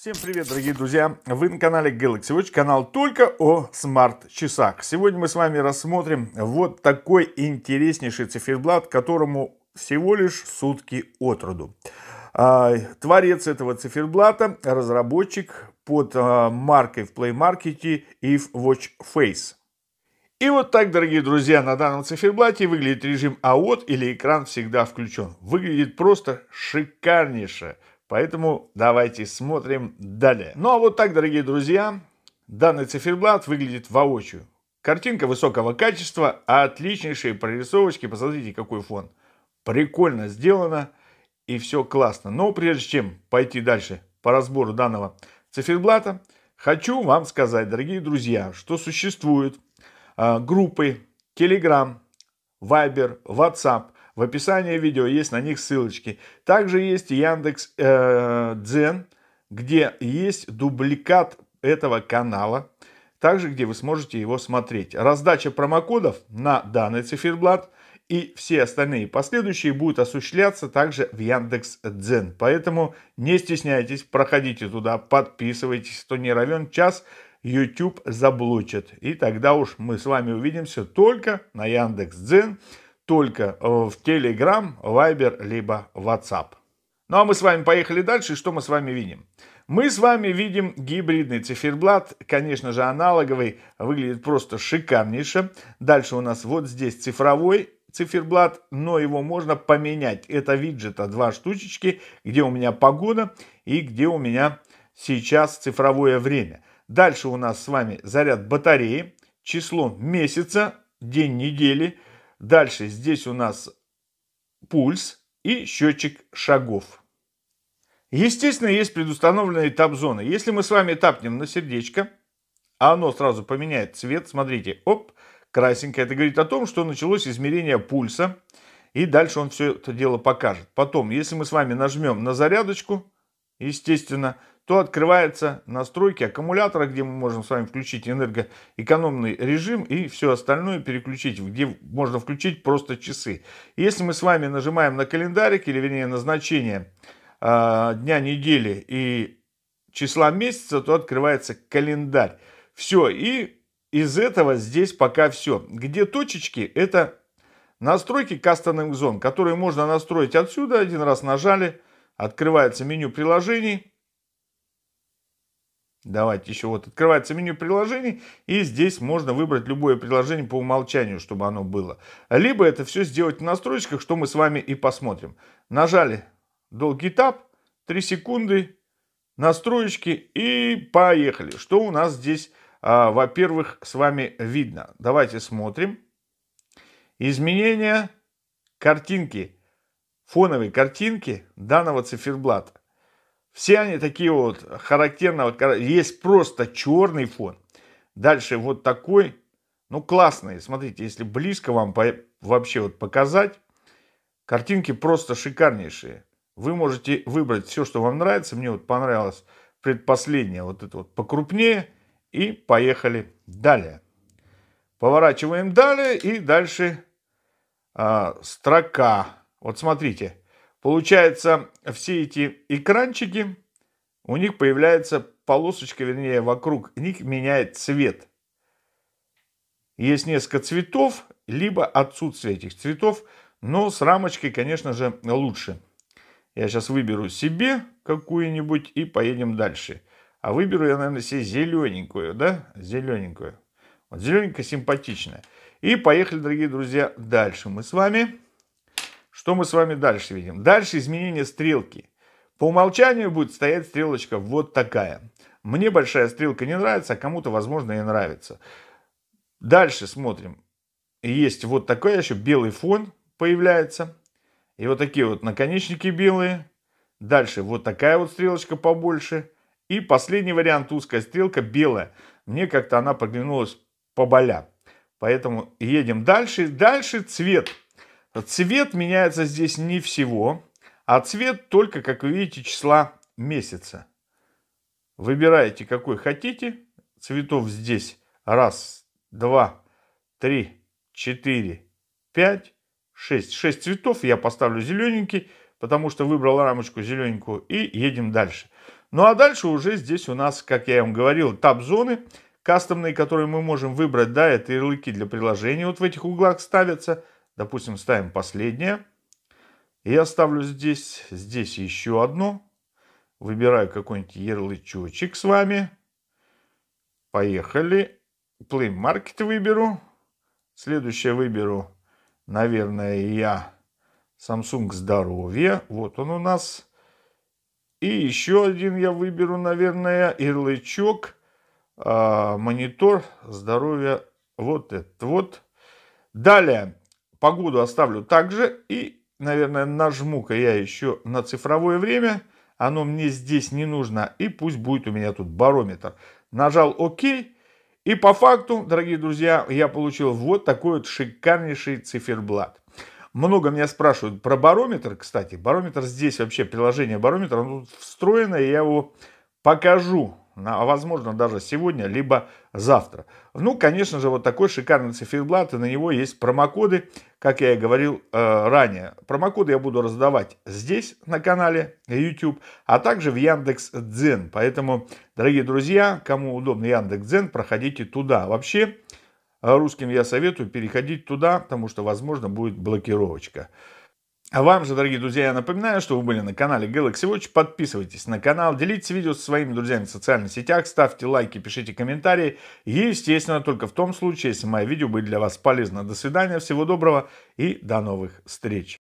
Всем привет, дорогие друзья! Вы на канале Galaxy Watch, канал только о смарт-часах. Сегодня мы с вами рассмотрим вот такой интереснейший циферблат, которому всего лишь сутки от роду. А, творец этого циферблата, разработчик под а, маркой в Play Market и в Watch Face. И вот так, дорогие друзья, на данном циферблате выглядит режим AOT или экран всегда включен. Выглядит просто шикарнейше. Поэтому давайте смотрим далее. Ну а вот так, дорогие друзья, данный циферблат выглядит воочию. Картинка высокого качества, а отличнейшие прорисовочки. Посмотрите, какой фон. Прикольно сделано и все классно. Но прежде чем пойти дальше по разбору данного циферблата, хочу вам сказать, дорогие друзья, что существуют э, группы Telegram, Viber, WhatsApp – в описании видео есть на них ссылочки. Также есть Яндекс э, Дзен, где есть дубликат этого канала. Также, где вы сможете его смотреть. Раздача промокодов на данный циферблат и все остальные последующие будут осуществляться также в Яндекс Дзен. Поэтому не стесняйтесь, проходите туда, подписывайтесь, кто не равен час, YouTube заблочит. И тогда уж мы с вами увидимся только на Яндекс Дзен только э, в Telegram, Viber, либо WhatsApp. Ну а мы с вами поехали дальше, что мы с вами видим? Мы с вами видим гибридный циферблат, конечно же аналоговый, выглядит просто шикарнейше. Дальше у нас вот здесь цифровой циферблат, но его можно поменять. Это виджета, два штучечки, где у меня погода и где у меня сейчас цифровое время. Дальше у нас с вами заряд батареи, число месяца, день недели – Дальше здесь у нас пульс и счетчик шагов. Естественно, есть предустановленные этап зоны. Если мы с вами тапнем на сердечко, а оно сразу поменяет цвет, смотрите, оп, красненькое. Это говорит о том, что началось измерение пульса. И дальше он все это дело покажет. Потом, если мы с вами нажмем на зарядочку, Естественно, то открывается настройки аккумулятора, где мы можем с вами включить энергоэкономный режим и все остальное переключить, где можно включить просто часы. Если мы с вами нажимаем на календарик, или вернее на значение э, а, дня недели и числа месяца, то открывается календарь. Все, и из этого здесь пока все. Где точечки, это настройки кастомных зон, которые можно настроить отсюда, один раз нажали, Открывается меню приложений. Давайте еще вот открывается меню приложений, и здесь можно выбрать любое приложение по умолчанию, чтобы оно было. Либо это все сделать в настройках, что мы с вами и посмотрим. Нажали долгий тап, 3 секунды, настроечки и поехали. Что у нас здесь, а, во-первых, с вами видно? Давайте смотрим. Изменения картинки фоновой картинки данного циферблата. Все они такие вот характерного, есть просто черный фон. Дальше вот такой, ну классный, смотрите, если близко вам по, вообще вот показать, картинки просто шикарнейшие. Вы можете выбрать все, что вам нравится. Мне вот понравилось предпоследнее, вот это вот покрупнее. И поехали далее. Поворачиваем далее и дальше а, строка вот смотрите, получается, все эти экранчики, у них появляется полосочка, вернее, вокруг них меняет цвет. Есть несколько цветов, либо отсутствие этих цветов, но с рамочкой, конечно же, лучше. Я сейчас выберу себе какую-нибудь и поедем дальше. А выберу я, наверное, себе зелененькую, да? Зелененькую. Вот зелененькая симпатичная. И поехали, дорогие друзья, дальше мы с вами. Что мы с вами дальше видим? Дальше изменение стрелки. По умолчанию будет стоять стрелочка вот такая. Мне большая стрелка не нравится, а кому-то, возможно, и нравится. Дальше смотрим. Есть вот такой еще белый фон появляется. И вот такие вот наконечники белые. Дальше вот такая вот стрелочка побольше. И последний вариант узкая стрелка белая. Мне как-то она поглянулась по Поэтому едем дальше. Дальше цвет. Цвет меняется здесь не всего, а цвет только, как вы видите, числа месяца. Выбираете, какой хотите. Цветов здесь раз, два, три, четыре, пять, шесть. Шесть цветов. Я поставлю зелененький, потому что выбрал рамочку зелененькую. И едем дальше. Ну а дальше уже здесь у нас, как я вам говорил, таб-зоны кастомные, которые мы можем выбрать. Да, это ярлыки для приложения вот в этих углах ставятся – Допустим, ставим последнее. я ставлю здесь, здесь еще одно. Выбираю какой-нибудь ярлычочек с вами. Поехали. Play Market выберу. Следующее выберу, наверное, я Samsung здоровье. Вот он у нас. И еще один я выберу, наверное, ярлычок. А, монитор здоровья. Вот этот вот. Далее. Погоду оставлю также и, наверное, нажму-ка я еще на цифровое время. Оно мне здесь не нужно и пусть будет у меня тут барометр. Нажал ОК. И по факту, дорогие друзья, я получил вот такой вот шикарнейший циферблат. Много меня спрашивают про барометр, кстати. Барометр здесь вообще, приложение барометра, оно тут встроено, и я его покажу а возможно даже сегодня, либо завтра. Ну, конечно же, вот такой шикарный циферблат, и на него есть промокоды, как я и говорил э, ранее. Промокоды я буду раздавать здесь, на канале YouTube, а также в Яндекс Дзен. Поэтому, дорогие друзья, кому удобно Яндекс Дзен, проходите туда. Вообще, э, русским я советую переходить туда, потому что, возможно, будет блокировочка. А вам же, дорогие друзья, я напоминаю, что вы были на канале Galaxy Watch. Подписывайтесь на канал, делитесь видео со своими друзьями в социальных сетях, ставьте лайки, пишите комментарии. Естественно, только в том случае, если мое видео будет для вас полезно. До свидания, всего доброго и до новых встреч.